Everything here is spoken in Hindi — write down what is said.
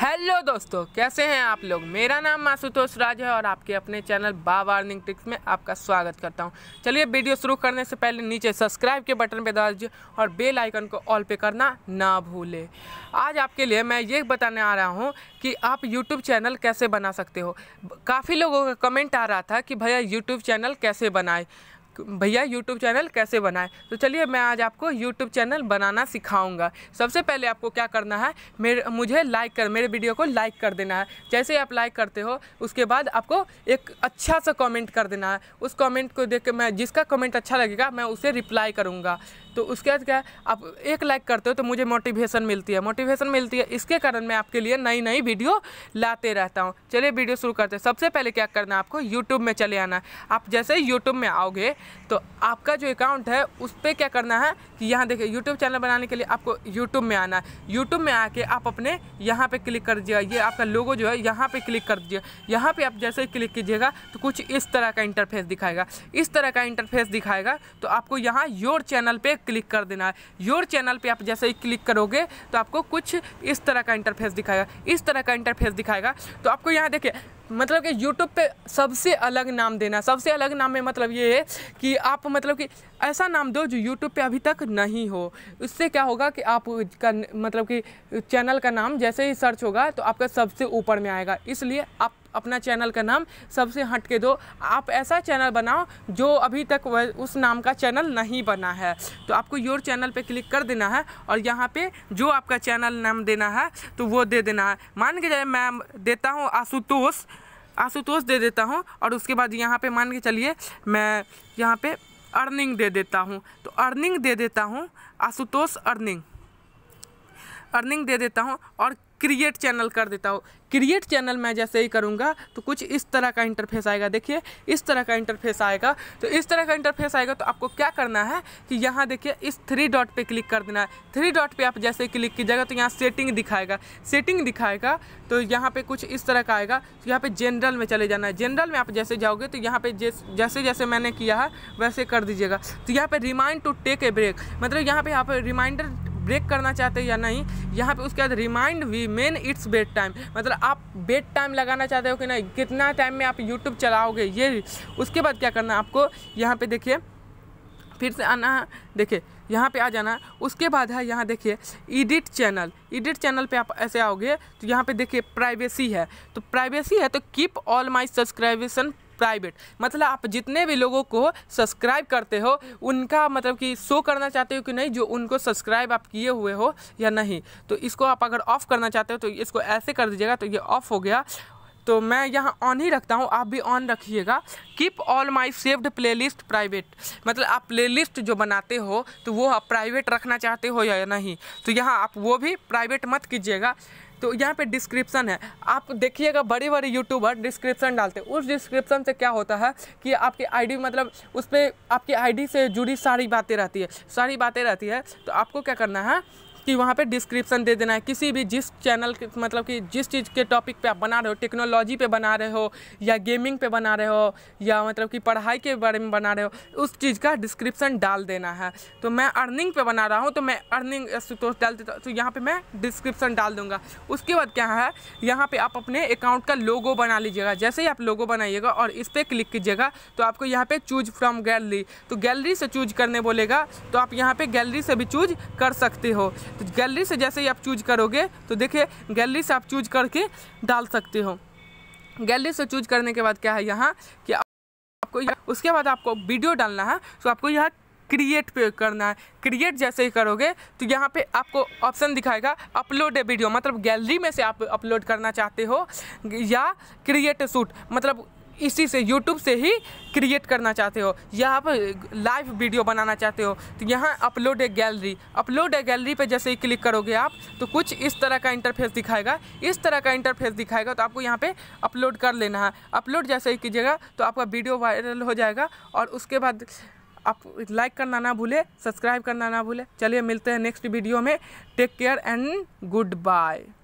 हेलो दोस्तों कैसे हैं आप लोग मेरा नाम मासुतोष राज है और आपके अपने चैनल बा वार्निंग ट्रिक्स में आपका स्वागत करता हूं चलिए वीडियो शुरू करने से पहले नीचे सब्सक्राइब के बटन पर दबा दीजिए और बेल आइकन को ऑल पे करना ना भूलें आज आपके लिए मैं ये बताने आ रहा हूं कि आप यूट्यूब चैनल कैसे बना सकते हो काफ़ी लोगों का कमेंट आ रहा था कि भैया यूट्यूब चैनल कैसे बनाए भैया यूट्यूब चैनल कैसे बनाएं तो चलिए मैं आज आपको यूट्यूब चैनल बनाना सिखाऊंगा सबसे पहले आपको क्या करना है मेरे मुझे लाइक कर मेरे वीडियो को लाइक कर देना है जैसे आप लाइक करते हो उसके बाद आपको एक अच्छा सा कमेंट कर देना है उस कमेंट को देख के मैं जिसका कमेंट अच्छा लगेगा मैं उसे रिप्लाई करूँगा तो उसके बाद क्या आप एक लाइक करते हो तो मुझे मोटिवेशन मिलती है मोटिवेशन मिलती है इसके कारण मैं आपके लिए नई नई वीडियो लाते रहता हूँ चलिए वीडियो शुरू करते हैं सबसे पहले क्या करना है आपको यूट्यूब में चले आना आप जैसे यूट्यूब में आओगे तो आपका जो अकाउंट है उस पर क्या करना है कि यहाँ देखिए यूट्यूब चैनल बनाने के लिए आपको यूट्यूब में आना है यूट्यूब में आके आप अपने यहाँ पर क्लिक कर दिया ये आपका लोगो जो है यहाँ पर क्लिक कर दिया यहाँ पर आप जैसे क्लिक कीजिएगा तो कुछ इस तरह का इंटरफेस दिखाएगा इस तरह का इंटरफेस दिखाएगा तो आपको यहाँ योर चैनल पर क्लिक कर देना है योर चैनल पे आप जैसे ही क्लिक करोगे तो आपको कुछ इस तरह का इंटरफेस दिखाएगा इस तरह का इंटरफेस दिखाएगा तो आपको यहाँ देखिए मतलब कि यूट्यूब पे सबसे अलग नाम देना सबसे अलग नाम में मतलब ये है कि आप मतलब कि ऐसा नाम दो जो यूट्यूब पे अभी तक नहीं हो उससे क्या होगा कि आप का मतलब कि चैनल का नाम जैसे ही सर्च होगा तो आपका सबसे ऊपर में आएगा इसलिए आप अपना चैनल का नाम सबसे हट के दो आप ऐसा चैनल बनाओ जो अभी तक उस नाम का चैनल नहीं बना है तो आपको योर चैनल पे क्लिक कर देना है और यहाँ पे जो आपका चैनल नाम देना है तो वो दे देना है मान के जाए मैं देता हूँ आशुतोष आशुतोष दे देता हूँ और उसके बाद यहाँ पर मान के चलिए मैं यहाँ पर अर्निंग दे देता हूँ तो अर्निंग दे देता हूँ आशुतोष अर्निंग अर्निंग दे देता हूँ और क्रिएट चैनल कर देता हूँ क्रिएट चैनल मैं जैसे ही करूँगा तो कुछ इस तरह का इंटरफेस आएगा देखिए इस तरह का इंटरफेस आएगा तो इस तरह का इंटरफेस आएगा तो आपको क्या करना है कि यहाँ देखिए इस थ्री डॉट पे क्लिक कर देना है थ्री डॉट पे आप जैसे ही क्लिक कीजिएगा तो यहाँ सेटिंग दिखाएगा सेटिंग दिखाएगा तो यहाँ पर कुछ इस तरह का आएगा तो यहाँ पर जनरल में चले जाना है जनरल में आप जैसे जाओगे तो यहाँ पर जैसे जैसे मैंने किया है वैसे कर दीजिएगा तो यहाँ पर remind to take a break मतलब यहाँ पर आप रिमाइंडर ब्रेक करना चाहते हो या नहीं यहाँ पे उसके बाद remind we men it's bed time मतलब आप बेड टाइम लगाना चाहते हो कि नहीं कितना टाइम में आप यूट्यूब चलाओगे ये उसके बाद क्या करना है आपको यहाँ पे देखिए फिर से आना देखिए यहाँ पे आ जाना उसके बाद है यहाँ देखिए एडिट चैनल एडिट चैनल पे आप ऐसे आओगे तो यहाँ पे देखिए प्राइवेसी है तो प्राइवेसी है तो keep all my subscriptions private मतलब आप जितने भी लोगों को सब्सक्राइब करते हो उनका मतलब कि शो करना चाहते हो कि नहीं जो उनको सब्सक्राइब आप किए हुए हो या नहीं तो इसको आप अगर ऑफ़ करना चाहते हो तो इसको ऐसे कर दीजिएगा तो ये ऑफ़ हो गया तो मैं यहाँ ऑन ही रखता हूँ आप भी ऑन रखिएगा keep all my saved playlist private मतलब आप प्ले लिस्ट जो बनाते हो तो वो आप प्राइवेट रखना चाहते हो या नहीं तो यहाँ आप वो भी प्राइवेट मत कीजिएगा तो यहाँ पे डिस्क्रिप्शन है आप देखिएगा बड़े बड़े यूट्यूबर डिस्क्रिप्शन डालते हैं उस डिस्क्रिप्शन से क्या होता है कि आपकी आईडी मतलब उस पर आपकी आईडी से जुड़ी सारी बातें रहती है सारी बातें रहती है तो आपको क्या करना है कि वहाँ पे डिस्क्रिप्शन दे देना है किसी भी जिस चैनल के मतलब कि जिस चीज़ के टॉपिक पे आप बना रहे हो टेक्नोलॉजी पे बना रहे हो या गेमिंग पे बना रहे हो या मतलब कि पढ़ाई के बारे में बना रहे हो उस चीज़ का डिस्क्रिप्शन डाल देना है तो मैं अर्निंग पर बना रहा हूँ तो मैं अर्निंग तो डाल देता तो यहाँ पर मैं डिस्क्रिप्शन डाल दूँगा उसके बाद क्या है यहाँ पर आप अपने अकाउंट का लोगो बना लीजिएगा जैसे ही आप लोगो बनाइएगा और इस पर क्लिक कीजिएगा तो आपको यहाँ पर चूज फ्रॉम गैलरी तो गैलरी से चूज करने बोलेगा तो आप यहाँ पर गैलरी से भी चूज कर सकते हो तो गैलरी से जैसे ही आप चूज करोगे तो देखिए गैलरी से आप चूज करके डाल सकते हो गैलरी से चूज करने के बाद क्या है यहाँ कि आपको उसके बाद आपको वीडियो डालना है तो आपको यहाँ क्रिएट पे करना है क्रिएट जैसे ही करोगे तो यहाँ पे आपको ऑप्शन दिखाएगा अपलोड ए वीडियो मतलब गैलरी में से आप अपलोड करना चाहते हो या क्रिएट शूट मतलब इसी से यूट्यूब से ही क्रिएट करना चाहते हो या आप लाइव वीडियो बनाना चाहते हो तो यहाँ upload a gallery upload a gallery पर जैसे ही क्लिक करोगे आप तो कुछ इस तरह का इंटरफेस दिखाएगा इस तरह का इंटरफेस दिखाएगा तो आपको यहाँ पे अपलोड कर लेना है अपलोड जैसे ही कीजिएगा तो आपका वीडियो वायरल हो जाएगा और उसके बाद आप लाइक करना ना भूले सब्सक्राइब करना ना भूले चलिए मिलते हैं नेक्स्ट वीडियो में take care and good bye